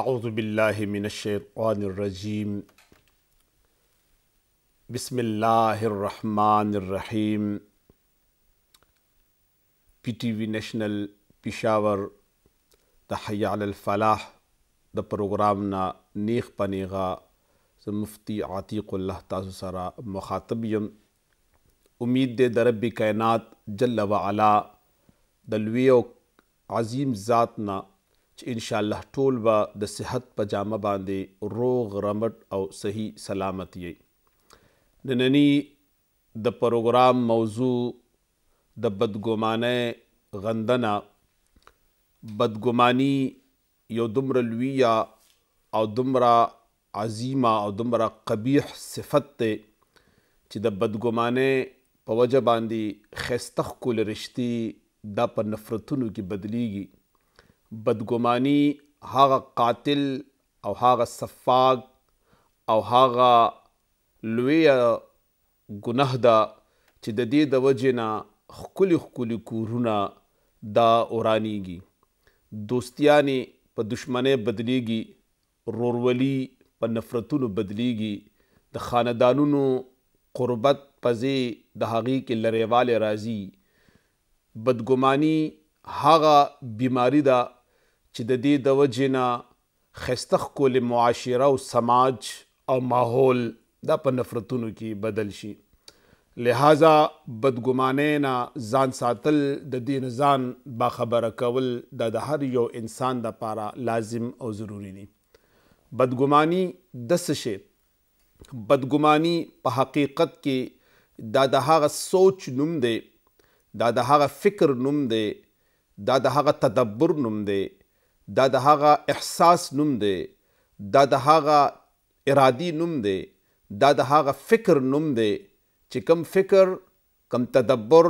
اعوذ باللہ من الشیطان الرجیم بسم اللہ الرحمن الرحیم پی ٹی وی نیشنل پشاور دا حیال الفلاح دا پروگرام نا نیخ پنیغا نیغا مفتی عتیق اللہ سرا مخاطبیم امید دے درب کائنات جل وعلا دلویو عظیم ذات نا چې ان شاء الله ټول به د صحت په جامه باندې روغ رمټ او صحیح سلامت یې نننی د پروګرام موضوع د بدګمانه غندنه بدګمانی یو دومره لوی او دومره عظیمه او دومره قبیح صفت ته چې د بدګمانه په وجه باندې خسته کول رښتي دا په نفرتونو کې بدلیږي بدګماني هغه قاتل او هغه صفاق او هغه لوی ګناه ده چې د دې د وجې نه خکلی خکلی کورونه دا اورانیږي دوستیانې په دشمنۍ بدلیږي رورولي په نفرتونو بدلیږي د خاندانونو قربت پزې د هغې کې لریواله راځي بدګماني هغه بیماری ده چې د دې د وجینا خستخ کول معاشره او سماج او ماحول دا په نفرتونو کې بدل شي لہذا بدګمانه نه ځان ساتل د دین ځان باخبره کول د هر یو انسان لپاره لازم او ضروری دي بدګمانی د څه شي بدګمانی په حقیقت کې دا د هغه سوچ نوم دی دا د هغه فکر نوم دی دا د هغه تدبر نوم دی دا د هغه احساس نوم دی دا د هغه ارادي نوم دی دا د هغه فکر نوم دی چې کم فکر کم تدبر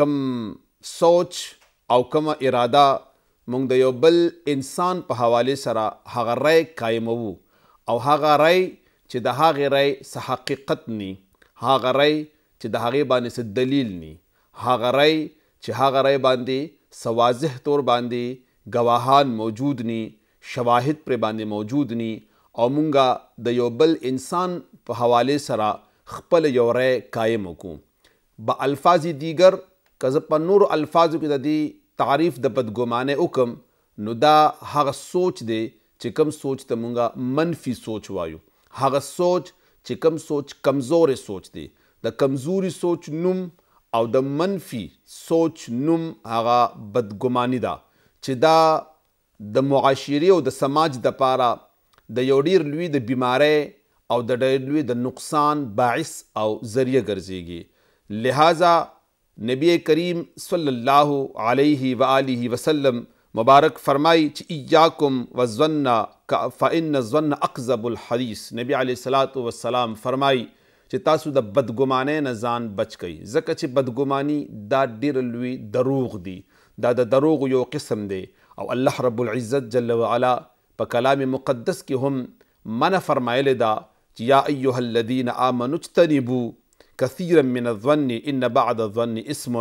کم سوچ او کم اراده مونږ د یو بل انسان په حواله سره هغه رای قائمو او هغه رای چې د هغه رای څه حقیقت ني هغه رای چې د هغه باندې څه دلیل ني هغه رای چې هغه رای باندې سواضح تور باندې ګواهان موجود ني شواهد پر باندې موجود ني او مونږه د یو بل انسان په حواله سره خپل یو رای قائم وکړو با الفاظ دیگر کزه په نور الفاظو کې د دې تعریف د بدګمانه حکم نو دا هغه سوچ دی چې کوم سوچ ته مونږه منفي سوچ وایو هغه سوچ چې کوم سوچ کمزورې سوچ دی د کمزوري سوچ نوم او د منفي سوچ نوم هغه بدګماني ده چې دا د معاشري او د سماج د پاره د یو ډیر لوی د بیماری او د ډیر لوی د نقصان باعث او ذریعہ ګرځيږي لہذا نبی کریم صلی الله علیه و آله وسلم مبارک فرمای چې ایاکم وزن فان الظن اقذب الحدیث نبی علیہ الصلات والسلام فرمای چې تاسو د بدګمانه نه ځان بچ کئ ځکه چې بدګمانی دا ډیر لوی دروغ دی دا د دروغ یو قسم دی او الله رب العزت جل وعلا په کلام مقدس کې هم منع فرمایلی دا چې یا ایها الذین آمنوا اجتنبوا کثیرا من الظن ان بعد الظن اسم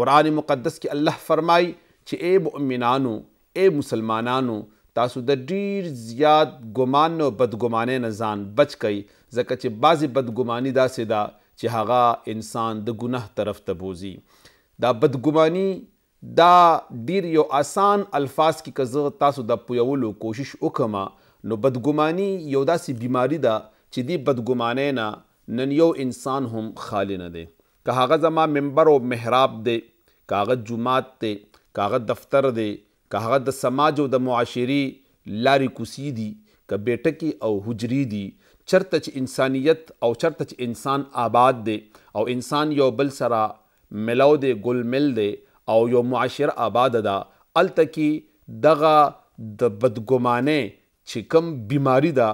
قرآن مقدس کې الله فرمای چې اے مؤمنانو اے مسلمانانو تاسو د ډیر زیات ګمان او بدګمانۍ نه ځان بچ کئ ځکه چې بعضې بدګماني داسې ده دا چې هغه انسان د ګناه طرف ته بوزي دا بدګماني دا ډیر یو آسان الفاظ کې که زه تاسو د پویولو کوشش وکم نو بدګماني یو داسې بیماری ده چې دی بدګمانۍ نه نن یو انسان هم خالی نه دی که هغه زما ممبر او محراب دی که هغه جومات دی که هغه دفتر دی که هغه د سماج او د معاشرې لارې کوسی دي که بیټکې او حجري دي چرته چې انسانیت او چرته چې انسان آباد دی او انسان یو بل سره ملو دی ګل مل دی او یو معاشره آباد ده الته کې دغه د بدګمانه چې کم بیماری ده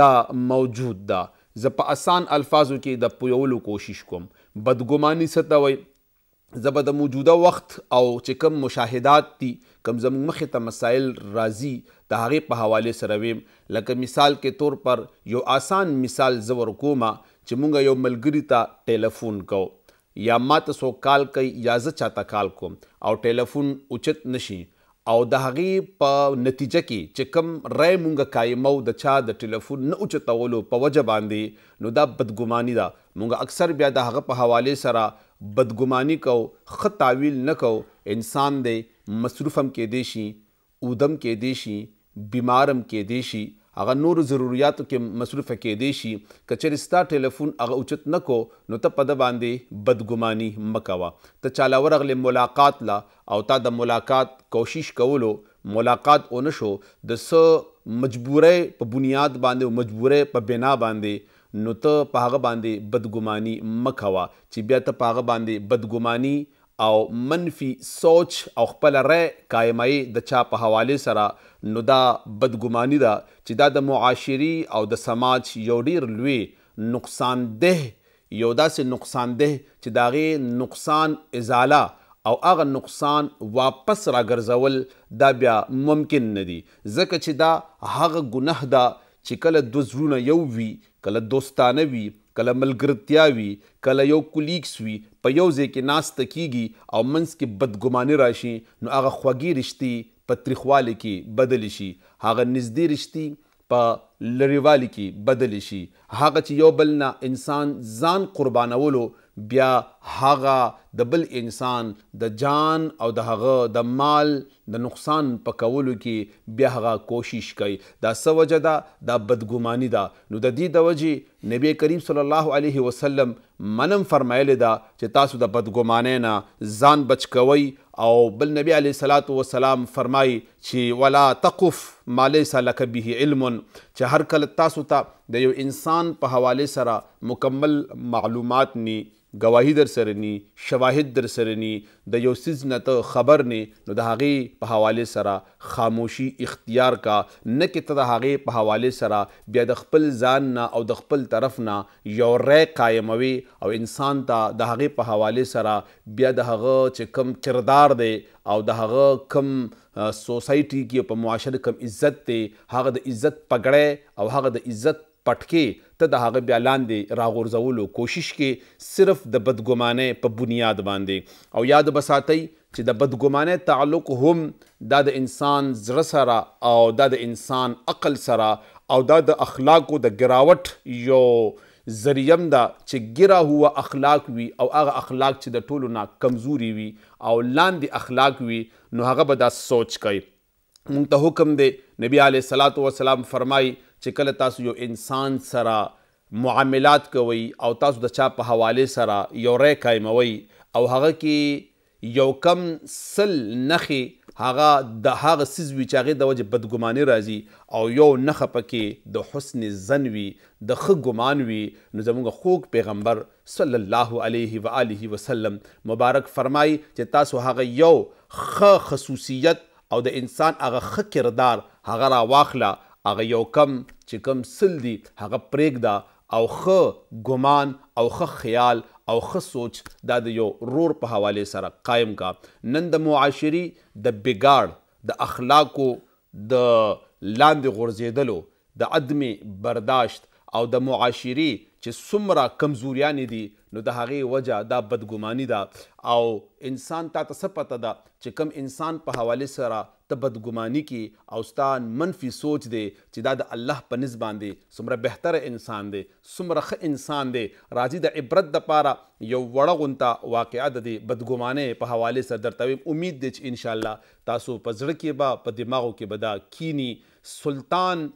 دا موجود ده زه په اسان الفاظو کې د پویولو کوشش کوم بدګمانی څه ته وایي زه به د موجوده وخت او چې کم مشاهدات دي کم زموږ مخې ته مسایل راځي د هغې په حواله سره ویم لکه مثال کې طور پر یو آسان مثال زه ورکومه چې مونږ یو ملګري ته ټیلیفون کوو یا ما ته سو کال کوي یا زه چاته کال کوم او ټلیفون اوچت نشي او د هغې په نتیجه کې چې کم رای مونږه قایمو د چا د ټلیفون نه اوچتولو په وجه باندې نو دا بدګماني ده مونږ اکثر بیا د هغه په حواله سره بدګماني کو خط تعویل نه کو انسان دی مصروف هم کې دی شي اودم کې دی شي بیمارم کې دی شي هغه نور ضرورتو کې مصروف کېدې شي کچېر ستا ټلیفون هغه اوچت نکو نو ته په د باندې بدګماني مکوا ته چاله ورغلې ملاقات لا او تا د ملاقات کوشش کولو ملاقات اون شو د س مجبورې په بنیاد باندې او مجبورې په بنا باندې نو ته په هغه باندې بدګماني مکوا چې بیا ته په هغه باندې بدګماني او منفي سوچ او خپل رای قائمای د چا په حواله سره نو دا بدګماني ده چې دا د معاشري او د سماج یو ډیر لوی نقصان ده یو داسې نقصان ده چې داغه نقصان ازاله او هغه نقصان واپس راګرځول دا بیا ممکن نه دي ځکه چې دا هغه ګناه ده چې کله د زړونه یو وي کله دوستانه وي کله ملګرتیا وي کله یو کولیکس وي په یو ځای کې ناسته کیږي او منځ کې بدګماني راشي نو هغه خوږې رښتې په تریخوالي کې بدل شي هغه نږدې رښتې په لریوالي کې بدل شي هغه چې یو بل نه انسان ځان قربانولو بیا هغه د بل انسان د جان او د هغه د مال د نقصان په کولو کې بیا هغه کوشش کوي دا څه وجه ده دا بدګماني ده نو د دې د وجې نبی کریم صلی الله علیه وسلم منم فرمایلی ده چې تاسو د بدګمانۍ نه ځان بچ کوئ او بل نبی علیه صلات و سلام فرمای چې ولا تقف ما ليس لك به علم چې هر کله تاسو ته تا د یو انسان په حواله سره مکمل معلومات ني گواهی در سره ني شواهد در سره ني د یو سیز نه ته خبر نه نو د هغې په حواله سره خاموشي اختیار کا نه کې ته د هغې په حواله سره بیا د خپل ځان نه او د خپل طرف نه یو رای قایموي او انسان ته د هغې په حواله سره بیا د هغه چې کم کردار دی او د هغه کم سوسایټي کې په معاشره کم عزت دی هغه د عزت پګړې او هغه د عزت پټکې ته د هغه بیا لاندې راغورځولو کوشش کې صرف د بدګمانۍ په بنیاد باندې او یاد بساتئ چې د بدګمانۍ تعلق هم دا د انسان زړه سره او دا د انسان عقل سره او دا د اخلاقو د ګراوټ یو ذریم ده چې ګرا هوا اخلاق وي او هغه اخلاق چې د ټولو نه کمزوري وي او لاندې اخلاق وي نو هغه به دا سوچ کوي مونږ ته حکم دی نبی علیه السلام فرمایي چې کله تاسو یو انسان سره معاملات کوي او تاسو د چا په حواله سره یو رې قائموي او هغه کې یو کم سل نخي هغه د هغه سیز وی چاغه د وجه بدګماني راځي او یو نخه پکې د حسن زن وی د خ ګمان وی نو زموږ خوک پیغمبر صلی الله علیه و آله وسلم مبارک فرمای چې تاسو هغه یو خ خصوصیت او د انسان هغه خ کردار هغه را واخله هغه یو کم چې کم سل دي هغه پرېږده او ښه ګمان او ښه خیال او ښه سوچ دا د یو رور په حواله سره قایم کا نن د معاشري د بګاړ د اخلاقو د لاندې غورځېدلو د عدم برداشت او د معاشري چې څومره کمزوریانې دي نو د هغې وجه دا بدګماني ده او انسان تا ته څه پته ده چې کم انسان په حواله سره ته بدګماني کې او ستا منفي سوچ دی چې دا د الله په نس باندې څومره بهتره انسان دی څومره ښه انسان دی راځي د عبرت دپاره یو وړه غونته واقعه د دې بدګمانۍ په حواله سره درته ویم امید دی چې انشاءالله تاسو په زړه کې به په دماغو کې به دا کینی سلطان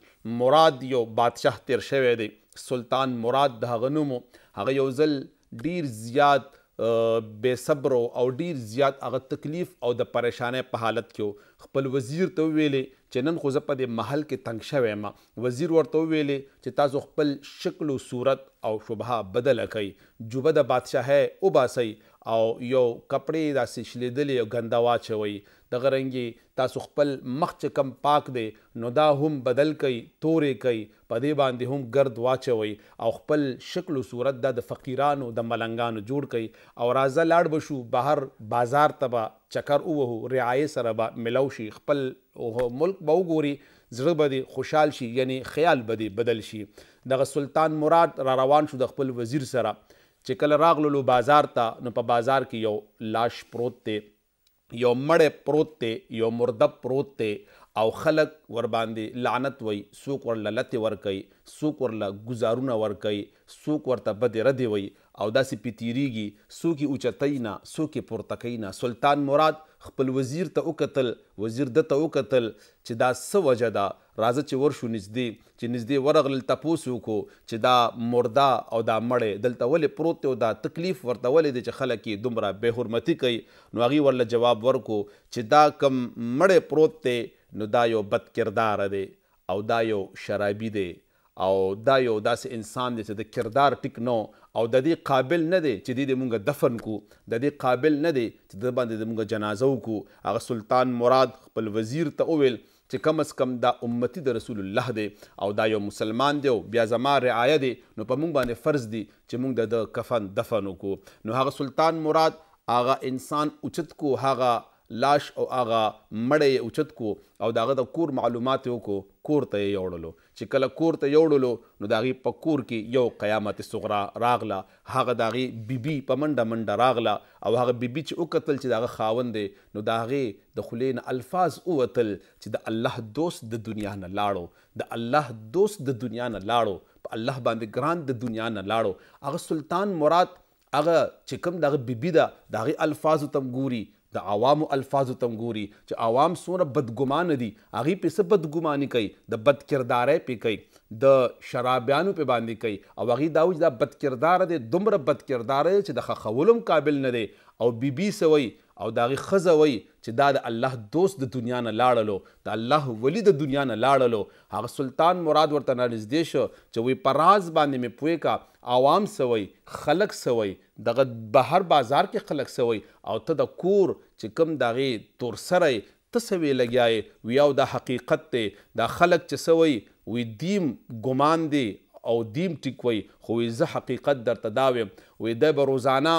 مراد یو بادشاه تیر شوی دی سلطان مراد د هغه نوم هغه یو ځل ډیر زیات بې صبر او ډیر زیات هغه تکلیف او د پریشانې په حالت کې خپل وزیر ته ویلې چې نن خو زه په دې محل کې تنگ شوی ما وزیر ورته ویلې چې تاسو خپل شکل او صورت او شبهه بدل کړئ جوبه د بادشاه او باسي او یو کپڑے داسې شلیدلې او غندا واچوي دغه رنګي تاسو خپل مخ چې کم پاک دی نو دا هم بدل کوي تورې کوي په دې باندې هم ګرد واچوي او خپل شکل او صورت د فقیرانو د ملنګانو جوړ کوي او راځه لاړ بشو بهر بازار تبا چکر اوه رعایه سره به ملو شي خپل ملک به وګوري زړه به دی خوشحال شي یعنی خیال به دی بدل شي دغه سلطان مراد را روان شو د خپل وزیر سره چې کله راغلو بازار ته نو په بازار کې یو لاش پروت دی ಯೊಮ್ಮಡೆ ಯೋ ಯೊಮ್ಮುರ್ದ ಪ್ರೋತ್ತೆ او خلک ور باندې لعنت وای سوق ور لته ور کوي سوق ور ل گزارونه ور کوي سوق ورته بد ردی وای او داسې پتیریږي سوقي اوچتینا سوقي پورتکینا سلطان مراد خپل وزیر ته وکتل وزیر دته وکتل چې دا څه وجه ده راځه چې ورشو نږدې چې نږدې ورغلل تپوس وکړو چې دا مردا او دا مړی دلته ولې پروت دی او دا تکلیف ورته ولې دی چې خلک یې دومره بې حرمتي کوي نو هغې ورله جواب ورکو چې دا کم مړی پروت دی نو دا یو بد کردار دی او دا یو شرابي دی او دا یو داسې انسان دی چې د کردار ټیک نو او د دې قابل نه دی چې دې مونږ دفن کو د دې قابل نه دی چې د باندې مونږ جنازه وکړو هغه سلطان مراد خپل وزیر ته وویل چې کم از کم دا امتی د رسول الله دی او دا یو مسلمان دی او بیا زما رعایه دی نو په مونږ باندې فرض دی چې مونږ د کفن دفن وکړو نو هغه سلطان مراد هغه انسان اوچت کو هغه لاش او هغه مړی یې اوچت کو او د هغه د کور معلومات یې وکړو کور ته یې یوړلو چې کله کور ته یوړلو نو د هغې په کور کې یو قیامت صغرا راغله هغه د هغې بیبي په منډه منډه راغله او هغه بیبي چې وکتل چې د هغه خاوند دی نو د هغې د خولې نه الفاظ ووتل چې د الله دوست د دنیا نه لاړو د الله دوست د دنیا نه لاړو په الله باندې ګران د دنیا نه لاړو هغه سلطان مراد هغه چې کوم دغه بیبي ده د هغې الفاظو ته ګوري د عوامو الفاظو تم ګوري چې عوام څومره بدګمانه دي هغې پې څه بدګماني کوي د بدکردارۍ پې کوي د شرابیانو پې باندې کوي او هغې دا و چې دا بدکرداره دی دومره بدکرداره دی چې د ښخولو قابل نه دی او بیبي سوي او داغه خزه وای چې دا د الله دوست د دنیا نه لاړلو د الله ولی د دنیا نه لاړلو هغه سلطان مراد ورته نږدې شو چې وی پراز باندې مې پوي کا عوام سوي خلق سوي دغه بهر بازار کې خلق سوي او ته د کور چې کم داغه تور سره تسوي لګیاي ویاو د حقیقت ته د خلق چې سوي وی دیم ګمان دی او دیم ټیکوي خو زه حقیقت درته داوم وې د روزانه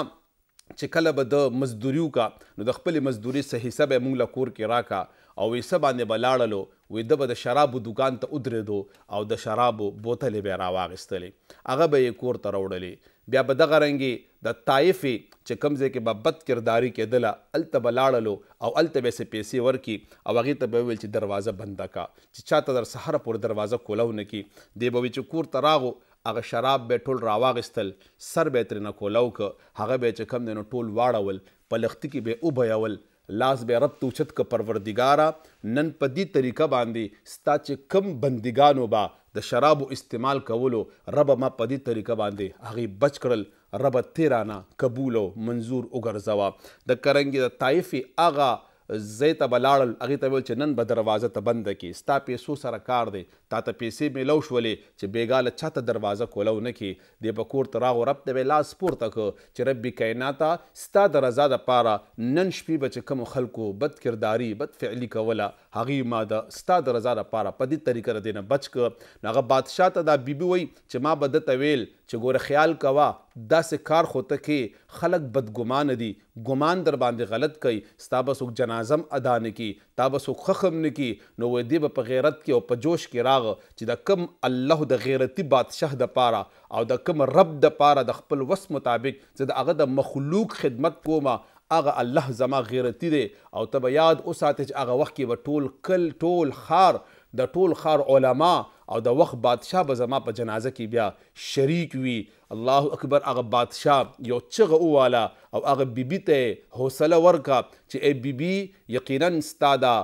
چې کله به د مزدوري وکا نو د خپل مزدوري صحیح حساب موږ له کور کې راکا او یې سبانه بلاړلو وې د به د شرابو دکان ته ودرېدو او د شرابو بوتل به راواغستلې هغه به یې کور ته راوړلې بیا به دغه رنګې د طایفې چې کوم ځای کې به بد کرداري کېدله هلته به لاړلو او هلته به یې پیسې ورکي او هغې ته به ویل چې دروازه بنده کا چې چاته در سهار پورې دروازه کولو نه کي دی به وي چې کور ته راغو هغه شراب به ټول راواغستل سر به ترې نه کولو که هغه به چې کم دی نو ټول واړول په لختی کې به وبهیول لاس به رب توچت که پروردګارا نن په دې طریقه باندې ستا چې کم بندګانو با د شرابو استعمال کولو رب ما په دې طریقه باندې هغه بچ کړل رب تیرانا قبولو منظور وګرځوا د کرنګي د طائفي اغا زی ته به لاړل هغې ته ویل چې نن به دروازه ته بنده کې ستا پیسو سره کار دی تا ته پیسې میلو شولې چې بېګاله چا ته دروازه کولو نه کې دې به کور ته راغو رب ته به یې لاس پورته کړه چې ربي کائناته ستا د رضا دپاره نن شپې به چې کومو خلکو بد کرداري بد فعلي کوله هغې ما د ستا د رضا دپاره په دې طریقه د دې نه بچ کړه نو هغه بادشاه ته دا بیبي وایي چې ما به ده ته ویل چې ګوره خیال کوه داسې کار خو ته کې خلک بدګمان دي ګمان در باندې غلط کوي ستا به څوک جنازم ادا نه کی تا به څوک خخم نه کی نو وې دی به په غیرت کې او په جوش کې راغ چې د کم الله د غیرتی بادشاه د پاره او د کم رب د پاره د خپل وس مطابق زه د هغه د مخلوق خدمت کوم هغه الله زما غیرتی دی او ته به یاد اوساتې چې هغه وخت کې به ټول کل ټول خار د ټول خار علما او د وخت بادشاه به زما په جنازه کې بیا شریک وي الله اکبر هغه بادشاه یو چغه وواله او هغه بیبي ته حوصله ورکا چې ای بیبي یقینا ستا دا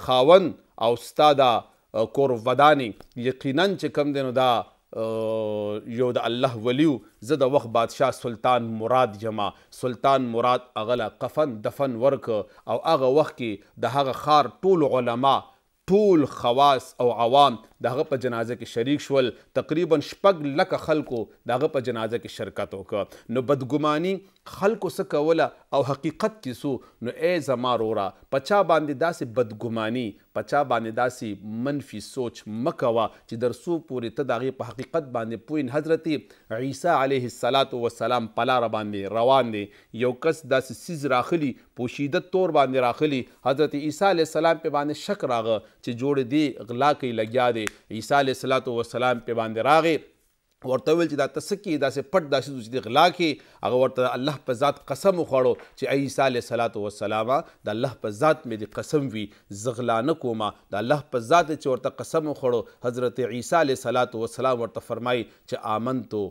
خاون او ستا دا کور ودانې یقینا چې کم دی نو دا یو د الله ولیو زه د وخت بادشاه سلطان مراد جما سلطان مراد اغلا قفن دفن ورک او هغه وخت کې د هغه خار ټول علما ټول خواص او عوام دغه په جنازه کې شریک شول تقریبا شپږ لکه خلکو دغه په جنازه کې شرکت وکړ نو بدګماني خلکو څه کوله او حقیقت کې سو نو ای زما رورا په چا باندې داسې بدګماني په چا باندې داسې منفي سوچ مه کوه چې تر څو پورې ته د هغې په حقیقت باندې پوه حضرت عیسی علیه السلام وسلام په لاره باندې روان دی یو کس داسې سیز راخلی پوشیده تور باندې راخلی حضرت عیسی علیه السلام پې باندې شک راغه چې جوړ دی غلا کوي لګیا دی عیسی علیه السلام په باندې راغی ورته ویل چې دا ته څه کې داسې پټ داسې چې د غلا کې هغه ورته الله په ذات قسم وخوړو چې عیسی علیه صلات وسلام د الله په ذات مې د قسم وي زه غلا نه کوم د الله په ذات چې ورته قسم وخوړو حضرت عیسی علیه صلات وسلام ورته فرمایي چې آمنتو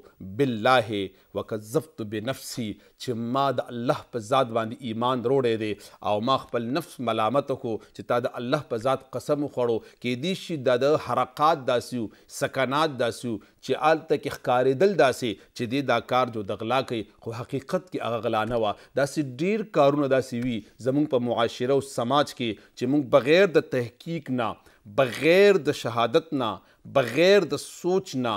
بالله وکذبت بنفسي چې ما د الله په ذات باندې ایمان روړې دی او ما خپل نفس ملامت کو چې تا د الله په ذات قسم وخوړو کې دې شي د حرکات داسیو سکنات داسیو چې آلته کې ښکارېدل داسې چې دې دا کار جو د غلا کوي خو حقیقت کې هغه غلا نه وه داسې ډیر کارونه داسې وي زموږ په معاشره او سماج کې چې موږ بغیر د تحقیق نه بغیر د شهادت نه بغیر د سوچ نه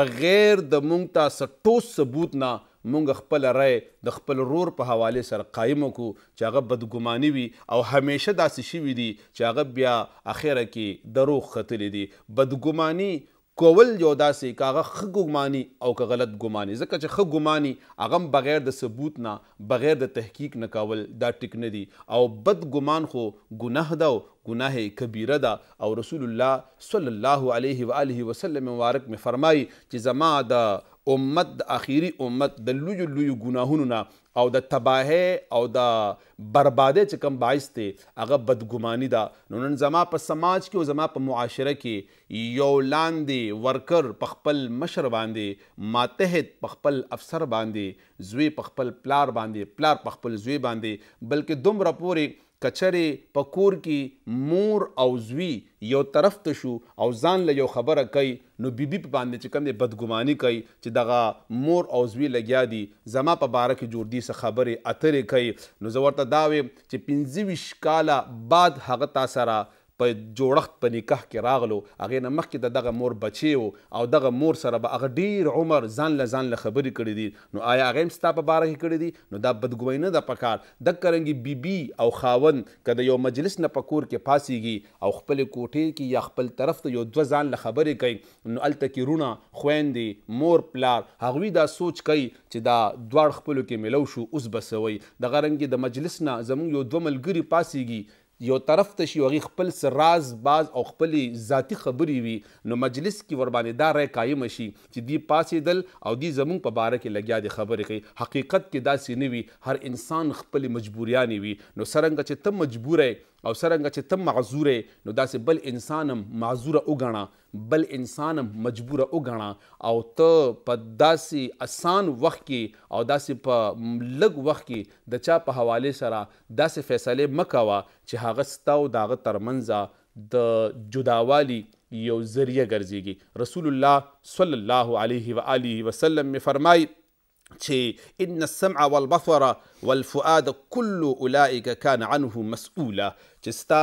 بغیر د مونږ ته ټوس ثبوت نه مونږ خپل رای د خپل رور په حواله سره قایم کو چې هغه بدګماني وي او همیشه داسې شوي دي چې هغه بیا اخره کې دروغ ختلې دي بدګماني کول یو داسې کاغه خګومانی او که غلط ګمانی ځکه چې خګومانی هغه بغیر د ثبوت نه بغیر د تحقیق نه کول دا ټیک نه دی او بد ګمان خو ګناه ده او گناه کبیره ده او رسول الله صلی الله علیه و آله وسلم مبارک می فرمای چې زما د امت د اخیری امت د لوی لوی ګناهونو نه او د تباهه او د برباده چې کم باعث دی هغه بدګماني ده نو نن زما په سماج کې او زما په معاشره کې یو لاندې ورکر په خپل مشر باندې ماتحت په خپل افسر باندې زوی په خپل پلار باندې پلار په خپل زوی باندې بلکې دومره پورې کچرې په کور کې مور او زوی یو طرف ته شو او ځان له یو خبره کوي نو بیبي په باندې چې کوم دی بدګماني کوي چې دغه مور او زوی لګیا دي زما په باره کې جوړ دي څه خبرې اترې کوي نو زه ورته دا ویم چې پنځه ویشت کاله بعد هغه تا سره په جوړښت په نکاح کې راغلو هغې نه مخکې د دغه مور بچی و او دغه مور سره به هغه ډیر عمر ځان له ځان له خبرې کړې دي نو آیا هغه هم ستا په باره کې کړې دي نو دا بدګوی نه ده په کار د کرنګي بیبي او خاوند که د یو مجلس نه په کور کې پاسیږي او خپلې کوټې کې یا خپل طرف ته یو دوه ځان له خبرې کوي نو هلته کې رونه خویندې مور پلار هغوی دا سوچ کوي چې دا دواړه خپلو کې ملو شو اوس به څه وایي دغه رنګ د مجلس نه زموږ یو دوه ملګري پاسیږي یو طرف ته شي وغي خپل راز باز او خپل ذاتی خبري وي نو مجلس کې ور باندې دا رای قایم شي چې دی پاسې دل او دی زمون په باره کې لګیا دي خبرې کوي حقیقت کې دا سینوي هر انسان خپل مجبوریان وي نو سرنګ چې ته مجبورې او سرنګه چې تم معذورې نو داسې بل انسانم معذوره وګڼه بل انسانم مجبوره وګڼه او ته په داسې اسان وخت کې او داسې په لږ وخت کې د چا په حواله سره داسې فیصله مکوه چې هغه ستاو داغه ترمنځ د جداوالی یو ذریعہ ګرځيږي رسول الله صلی الله علیه و آله وسلم می فرمایي چې ان السمع والبصر والفؤاد كل اولئک کان عنه مسؤولا چې ستا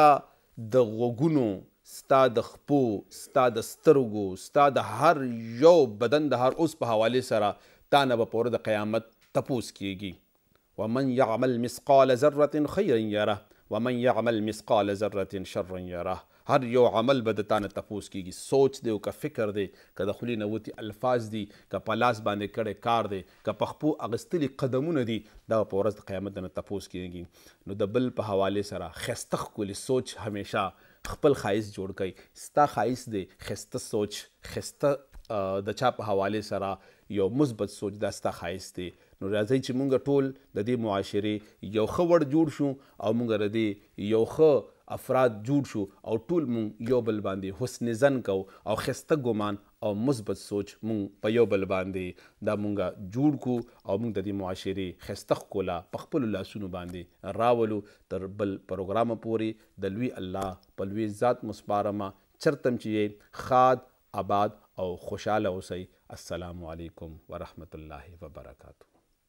د غوګونو ستا د خپو ستا د سترګو ستا د هر یو بدن د هر اوس په حواله سره تا نه به پوره د قیامت تپوس کیږي ومن يعمل مثقال ذره خيرا يره ومن يعمل مثقال ذره شرا يره هر یو عمل به د تانه تپوس کیږي سوچ دی او که فکر دی که د خولې نه وتي الفاظ دي که په لاس باندې کړی کار دی که په خپو اغستلي قدمونه دي دا په ورځ د قیامت نه تپوس کیږي نو د بل په حواله سره ښایسته ښکلي سوچ همیشه خپل خایس جوړ کړئ ستا خایس دی ښایسته سوچ ښایسته د چا په حواله سره یو مثبت سوچ دا ستا خایس دی نو راځي چې مونږ ټول د دې معاشري یو ښه وړ جوړ شو او مونږ ردی یو ښه افراد جوړ شو او ټول مونږ یو بل باندې حسن زن کو او خسته ګمان او مثبت سوچ مونږ په یو بل باندې دا مونږه جوړ کو او مونږ د دې معاشرې خسته کولا په خپل لاسونو باندې راولو تر بل پروګرام پورې د لوی الله په لوی ذات مسپارما چرتم چې خاد آباد او خوشاله اوسئ السلام علیکم ورحمت الله وبرکاتہ